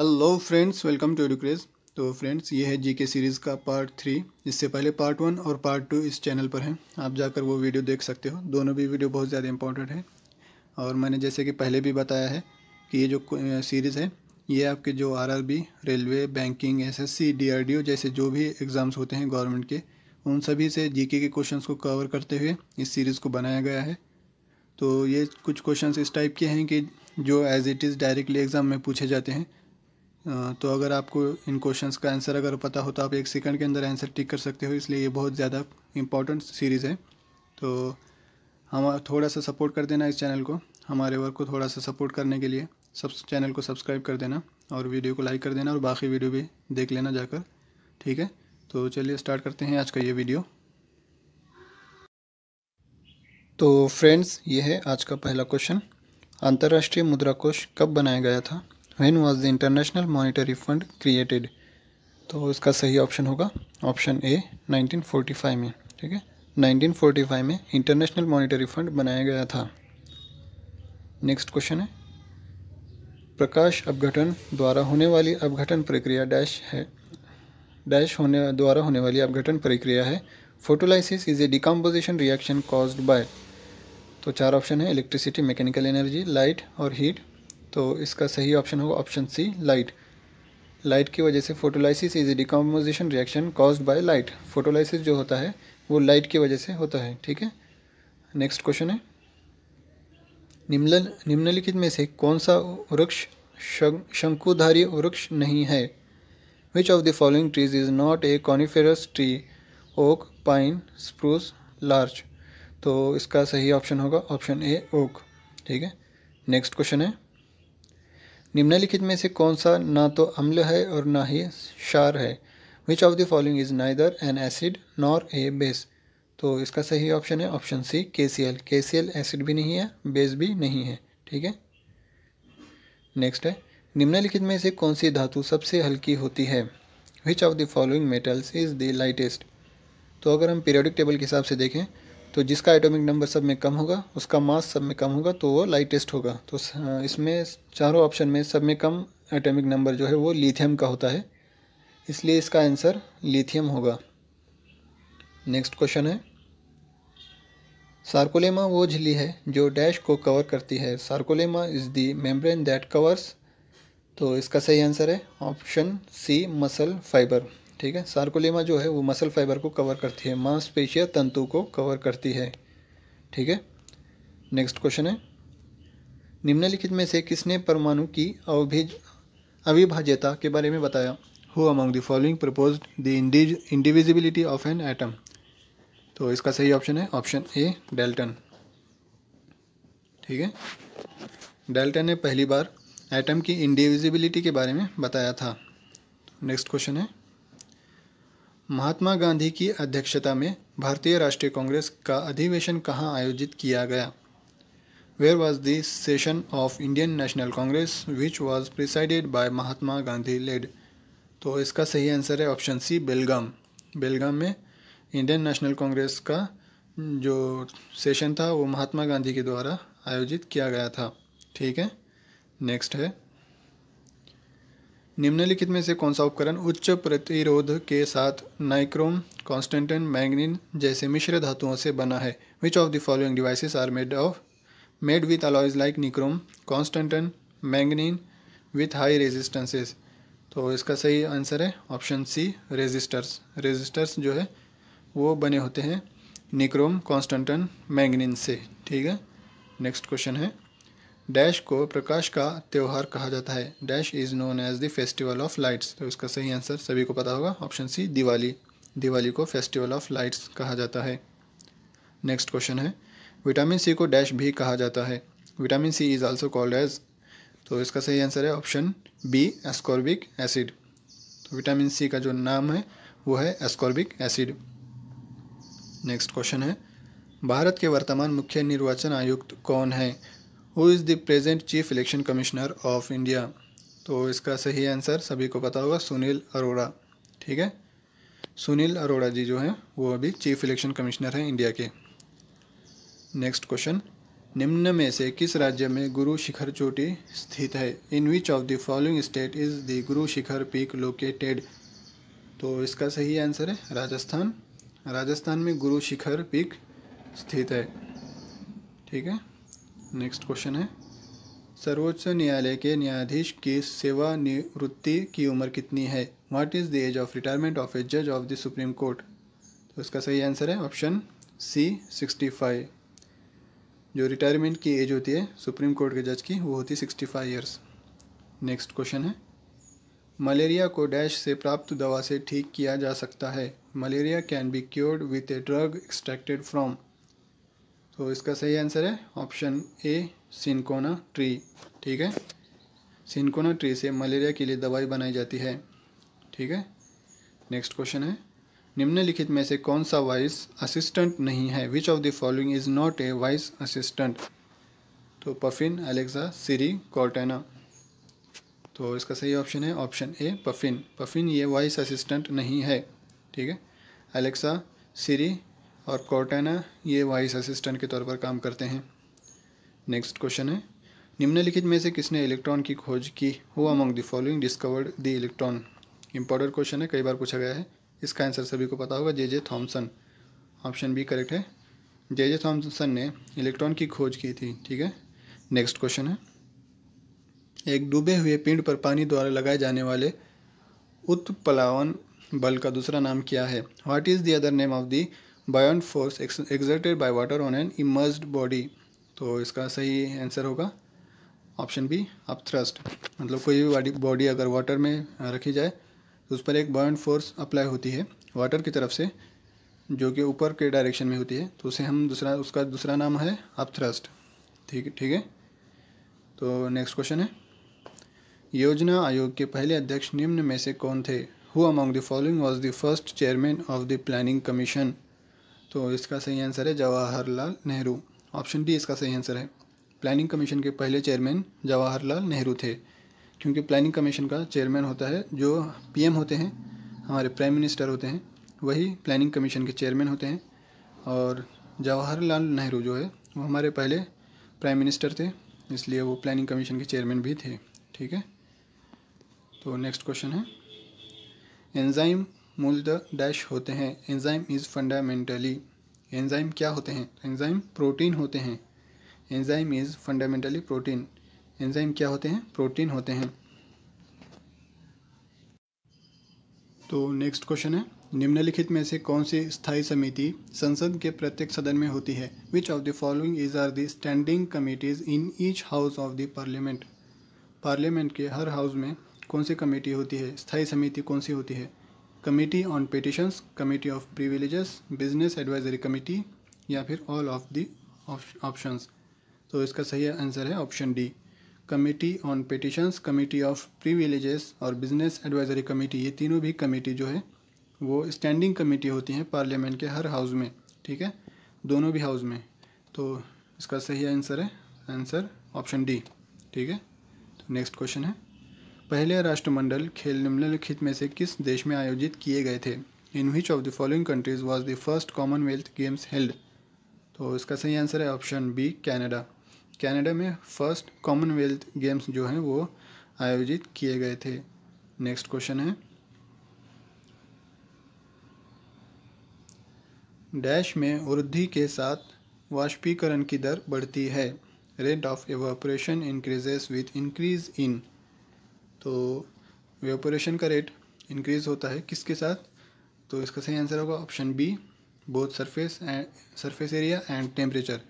hello friends welcome to Educraze तो friends ये है जीके सीरीज़ का पार्ट थ्री इससे पहले पार्ट वन और पार्ट टू इस चैनल पर हैं आप जाकर वो वीडियो देख सकते हो दोनों भी वीडियो बहुत ज़्यादा इंपॉर्टेंट है और मैंने जैसे कि पहले भी बताया है कि ये जो सीरीज़ है ये आपके जो RRB railway banking SSC DRDO जैसे जो भी एग्ज़ाम्स होते हैं गवर्नमेंट के उन सभी से जी के क्वेश्चन को कवर करते हुए इस सीरीज़ को बनाया गया है तो ये कुछ क्वेश्चन इस टाइप के हैं कि जो as it is directly exam में पूछे जाते हैं तो अगर आपको इन क्वेश्चंस का आंसर अगर पता हो तो आप एक सेकंड के अंदर आंसर टिक कर सकते हो इसलिए ये बहुत ज़्यादा इंपॉर्टेंट सीरीज़ है तो हम थोड़ा सा सपोर्ट कर देना इस चैनल को हमारे वर्क को थोड़ा सा सपोर्ट करने के लिए सब चैनल को सब्सक्राइब कर देना और वीडियो को लाइक कर देना और बाकी वीडियो भी देख लेना जाकर ठीक है तो चलिए स्टार्ट करते हैं आज का ये वीडियो तो फ्रेंड्स ये है आज का पहला क्वेश्चन अंतर्राष्ट्रीय मुद्रा कोष कब बनाया गया था when was the International Monetary Fund created तो इसका सही ऑप्शन होगा ऑप्शन ए 1945 में ठीक है 1945 में इंटरनेशनल मॉनिटरी फंड बनाया गया था नेक्स्ट क्वेश्चन है प्रकाश अपघटन द्वारा होने वाली अपघटन प्रक्रिया डैश है डैश होने द्वारा होने वाली अपघटन प्रक्रिया है photolysis is a decomposition reaction caused by तो चार ऑप्शन है इलेक्ट्रिसिटी मैकेनिकल एनर्जी लाइट और हीट तो इसका सही ऑप्शन होगा ऑप्शन सी लाइट लाइट की वजह से photolysis is a decomposition reaction caused by light photolysis जो होता है वो लाइट की वजह से होता है ठीक है नेक्स्ट क्वेश्चन है निम्न निम्नलिखित में से कौन सा वृक्ष शंकुधारी वृक्ष नहीं है which of the following trees is not a coniferous tree oak pine spruce larch तो इसका सही ऑप्शन होगा ऑप्शन ए ओक ठीक है नेक्स्ट क्वेश्चन है निम्नलिखित में से कौन सा ना तो अम्ल है और ना ही क्षार है which of the following is neither an acid nor a base तो इसका सही ऑप्शन है ऑप्शन सी के सी एल के सी एल एसिड भी नहीं है बेस भी नहीं है ठीक है नेक्स्ट है निम्नलिखित में से कौन सी धातु सबसे हल्की होती है which of the following metals is the lightest तो अगर हम पीरियोडिक टेबल के हिसाब से देखें तो जिसका एटॉमिक नंबर सब में कम होगा उसका मास सब में कम होगा तो वो लाइटेस्ट होगा तो इसमें चारों ऑप्शन में सब में कम एटॉमिक नंबर जो है वो लिथियम का होता है इसलिए इसका आंसर लिथियम होगा नेक्स्ट क्वेश्चन है सार्कोलेमा वो झिल्ली है जो डैश को कवर करती है sarcolemma is the membrane that covers तो इसका सही आंसर है ऑप्शन सी मसल फाइबर ठीक है सार्कोलेमा जो है वो मसल फाइबर को कवर करती है मांसपेशिया तंतु को कवर करती है ठीक है नेक्स्ट क्वेश्चन है निम्नलिखित में से किसने परमाणु की अवभिज अविभाज्यता के बारे में बताया who among the following propose the indivisibility of an atom तो इसका सही ऑप्शन है ऑप्शन ए डेल्टन ठीक है डेल्टन ने पहली बार एटम की इंडिविजिबिलिटी के बारे में बताया था नेक्स्ट क्वेश्चन है महात्मा गांधी की अध्यक्षता में भारतीय राष्ट्रीय कांग्रेस का अधिवेशन कहाँ आयोजित किया गया where was the session of Indian National Congress which was presided by Mahatma Gandhi led तो इसका सही आंसर है ऑप्शन सी बेलगाम बेलगाम में इंडियन नेशनल कांग्रेस का जो सेशन था वो महात्मा गांधी के द्वारा आयोजित किया गया था ठीक है नेक्स्ट है निम्नलिखित में से कौन सा उपकरण उच्च प्रतिरोध के साथ नाइक्रोम कॉन्स्टेंटन मैग्नीन जैसे मिश्र धातुओं से बना है which of the following devices are made of made with alloys like nichrome constantan manganin with high resistances तो इसका सही आंसर है ऑप्शन सी रेजिस्टर्स रेजिस्टर्स जो है वो बने होते हैं निक्रोम कॉन्स्टेंटन मैग्नीन से ठीक है नेक्स्ट क्वेश्चन है डैश को प्रकाश का त्यौहार कहा जाता है dash is known as the festival of lights तो इसका सही आंसर सभी को पता होगा ऑप्शन सी दिवाली दिवाली को फेस्टिवल ऑफ लाइट्स कहा जाता है नेक्स्ट क्वेश्चन है विटामिन सी को डैश भी कहा जाता है vitamin C is also called as तो इसका सही आंसर है ऑप्शन बी एस्कॉर्बिक एसिड तो विटामिन सी का जो नाम है वो है एस्कॉर्बिक एसिड नेक्स्ट क्वेश्चन है भारत के वर्तमान मुख्य निर्वाचन आयुक्त कौन है who is the present chief election commissioner of India तो इसका सही आंसर सभी को पता होगा सुनील अरोड़ा ठीक है सुनील अरोड़ा जी जो हैं वो अभी चीफ इलेक्शन कमिश्नर हैं इंडिया के नेक्स्ट क्वेश्चन निम्न में से किस राज्य में गुरु शिखर चोटी स्थित है in which of the following state is the Guru Shikhar peak located तो इसका सही आंसर है राजस्थान राजस्थान में गुरु शिखर पीक स्थित है ठीक है नेक्स्ट क्वेश्चन है सर्वोच्च न्यायालय के न्यायाधीश की सेवानिवृत्ति की उम्र कितनी है what is the age of retirement of a जज ऑफ द सुप्रीम कोर्ट तो इसका सही आंसर है ऑप्शन सी सिक्सटी फाइव जो रिटायरमेंट की एज होती है सुप्रीम कोर्ट के जज की वो होती है sixty five years next question है मलेरिया को डैश से प्राप्त दवा से ठीक किया जा सकता है malaria can be cured with a drug extracted from तो इसका सही आंसर है ऑप्शन ए सिनकोना ट्री ठीक है सिंकोना ट्री से मलेरिया के लिए दवाई बनाई जाती है ठीक है नेक्स्ट क्वेश्चन है निम्नलिखित में से कौन सा वाइस असिस्टेंट नहीं है which of the following is not a voice assistant तो पफिन एलेक्सा सीरी कॉर्टेना तो इसका सही ऑप्शन है ऑप्शन ए पफिन पफिन ये वाइस असिस्टेंट नहीं है ठीक है अलेक्सा सीरी और कॉर्टेना ये वाइस असिस्टेंट के तौर पर काम करते हैं नेक्स्ट क्वेश्चन है निम्नलिखित में से किसने इलेक्ट्रॉन की खोज की who among the following discovered the electron important question है कई बार पूछा गया है इसका आंसर सभी को पता होगा J J Thomson option B correct है जे जे थॉम्सन ने इलेक्ट्रॉन की खोज की थी ठीक है नेक्स्ट क्वेश्चन है एक डूबे हुए पिंड पर पानी द्वारा लगाए जाने वाले उत्पलावन बल का दूसरा नाम क्या है what is the other name of the buoyant force exerted by water on an immersed body तो इसका सही आंसर होगा ऑप्शन बी अप थ्रस्ट मतलब कोई भी बॉडी अगर वाटर में रखी जाए तो उस पर एक बर्न फोर्स अप्लाई होती है वाटर की तरफ से जो कि ऊपर के डायरेक्शन में होती है तो उसे हम दूसरा उसका दूसरा नाम है अप थ्रस्ट ठीक ठीक है तो नेक्स्ट क्वेश्चन है योजना आयोग के पहले अध्यक्ष निम्न में से कौन थे who among the following was the first chairman of the planning commission तो इसका सही आंसर है जवाहरलाल नेहरू ऑप्शन डी इसका सही आंसर है प्लानिंग कमीशन के पहले चेयरमैन जवाहरलाल नेहरू थे क्योंकि प्लानिंग कमीशन का चेयरमैन होता है जो पीएम होते हैं हमारे प्राइम मिनिस्टर होते हैं वही प्लानिंग कमीशन के चेयरमैन होते हैं और जवाहरलाल नेहरू जो है वो हमारे पहले प्राइम मिनिस्टर थे इसलिए वो प्लानिंग कमीशन के चेयरमैन भी थे ठीक है तो नेक्स्ट क्वेश्चन है एंजाइम मूलतः डैश होते हैं एंजाइम इज़ फंडामेंटली एंजाइम क्या होते हैं एंजाइम प्रोटीन होते हैं enzyme is fundamentally protein enzyme क्या होते हैं प्रोटीन होते हैं तो नेक्स्ट क्वेश्चन है निम्नलिखित में से कौन सी स्थायी समिति संसद के प्रत्येक सदन में होती है which of the following is are the standing committees in each house of the parliament parliament के हर हाउस में कौन सी कमेटी होती है स्थायी समिति कौन सी होती है committee on petitions committee of privileges business advisory committee या फिर ऑल ऑफ द ऑप्शंस तो इसका सही आंसर है option D committee on petitions committee of privileges और बिजनेस एडवाइजरी कमेटी ये तीनों भी कमेटी जो है वो स्टैंडिंग कमेटी होती हैं पार्लियामेंट के हर हाउस में ठीक है दोनों भी हाउस में तो इसका सही आंसर है आंसर ऑप्शन डी ठीक है तो नेक्स्ट क्वेश्चन है पहले राष्ट्रमंडल खेल निम्नलिखित में से किस देश में आयोजित किए गए थे in which of the following countries was the first commonwealth games held तो इसका सही आंसर है ऑप्शन बी कैनेडा कैनेडा में फर्स्ट कॉमनवेल्थ गेम्स जो हैं वो आयोजित किए गए थे नेक्स्ट क्वेश्चन है डैश में वृद्धि के साथ वाष्पीकरण की दर बढ़ती है rate of evaporation increases with increase in तो वेपोरेशन का रेट इंक्रीज होता है किसके साथ तो इसका सही आंसर होगा option B both surface and surface area and temperature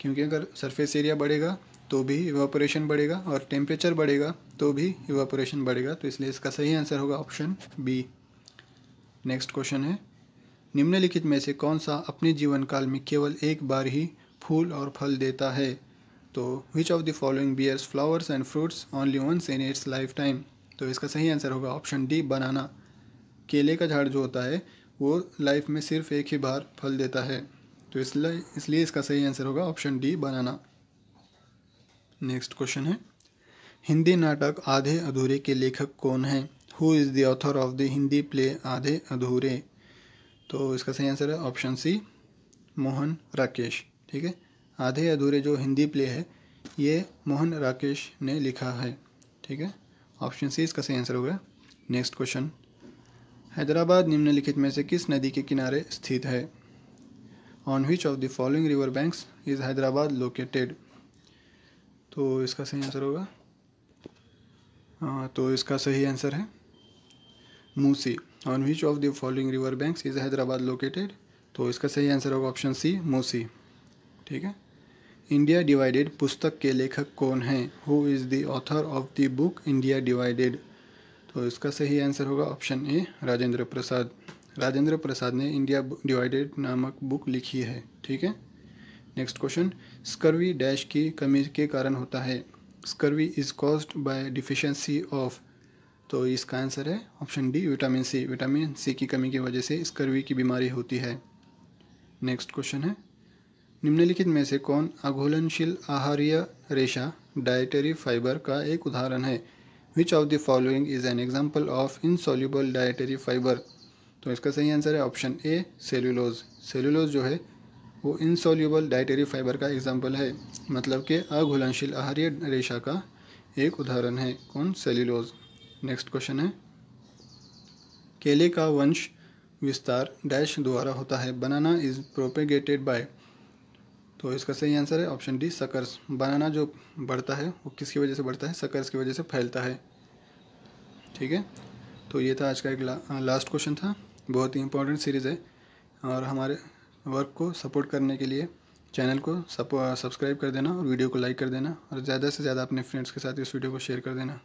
क्योंकि अगर सरफेस एरिया बढ़ेगा तो भी इवापोरेशन बढ़ेगा और टेम्परेचर बढ़ेगा तो भी इवापोरेशन बढ़ेगा तो इसलिए इसका सही आंसर होगा ऑप्शन बी नेक्स्ट क्वेश्चन है निम्नलिखित में से कौन सा अपने जीवन काल में केवल एक बार ही फूल और फल देता है तो which of the following bears flowers and fruits only once in its life time तो इसका सही आंसर होगा ऑप्शन डी बनाना केले का झाड़ जो होता है वो लाइफ में सिर्फ एक ही बार फल देता है तो इसलिए इसलिए इसका सही आंसर होगा option D banana next question है हिंदी नाटक आधे अधूरे के लेखक कौन हैं who is the author of the Hindi play Aadhe Adhure तो इसका सही आंसर है ऑप्शन सी मोहन राकेश ठीक है आधे अधूरे जो हिंदी प्ले है ये मोहन राकेश ने लिखा है ठीक है ऑप्शन सी इसका सही आंसर होगा नेक्स्ट क्वेश्चन हैदराबाद निम्नलिखित में से किस नदी के किनारे स्थित है on which of the following river banks is Hyderabad located तो इसका सही आंसर होगा तो इसका सही आंसर है Musi on which of the following river banks is Hyderabad located तो इसका सही आंसर होगा ऑप्शन सी मूसी ठीक है इंडिया डिवाइडेड पुस्तक के लेखक कौन हैं who is the author of the book India Divided तो इसका सही आंसर होगा ऑप्शन ए राजेंद्र प्रसाद राजेंद्र प्रसाद ने इंडिया डिवाइडेड नामक बुक लिखी है ठीक है नेक्स्ट क्वेश्चन स्कर्वी डैश की कमी के कारण होता है scurvy is caused by deficiency of तो इसका आंसर है option D vitamin C vitamin C की कमी की वजह से स्कर्वी की बीमारी होती है नेक्स्ट क्वेश्चन है निम्नलिखित में से कौन अघुलनशील आहार्य रेशा डायटरी फाइबर का एक उदाहरण है which of the following is an example of insoluble dietary fibre तो इसका सही आंसर है ऑप्शन ए सेल्यूलोज सेल्यूलोज जो है वो इनसॉल्यूबल डायटरी फाइबर का एग्जाम्पल है मतलब कि अघुलनशील आहार्य रेशा का एक उदाहरण है कौन सेल्यूलोज नेक्स्ट क्वेश्चन है केले का वंश विस्तार डैश द्वारा होता है बनाना इज प्रोपेगेटेड बाय तो इसका सही आंसर है ऑप्शन डी सकर्स बनाना जो बढ़ता है वो किसकी वजह से बढ़ता है सकर्स की वजह से फैलता है ठीक है तो ये था आज का एक ला, लास्ट क्वेश्चन था बहुत ही इंपॉर्टेंट सीरीज़ है और हमारे वर्क को सपोर्ट करने के लिए चैनल को सब्सक्राइब कर देना और वीडियो को लाइक कर देना और ज़्यादा से ज़्यादा अपने फ्रेंड्स के साथ इस वीडियो को शेयर कर देना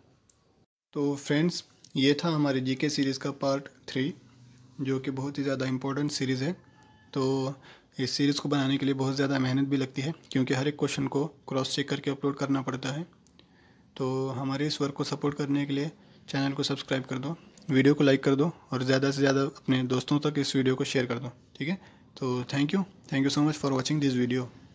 तो फ्रेंड्स ये था हमारे जीके सीरीज़ का पार्ट थ्री जो कि बहुत ही ज़्यादा इम्पोर्टेंट सीरीज़ है तो इस सीरीज़ को बनाने के लिए बहुत ज़्यादा मेहनत भी लगती है क्योंकि हर एक क्वेश्चन को क्रॉस चेक करके अपलोड करना पड़ता है तो हमारे इस वर्क को सपोर्ट करने के लिए चैनल को सब्सक्राइब कर दो वीडियो को लाइक कर दो और ज़्यादा से ज़्यादा अपने दोस्तों तक इस वीडियो को शेयर कर दो ठीक है तो thank you thank you so much for watching this video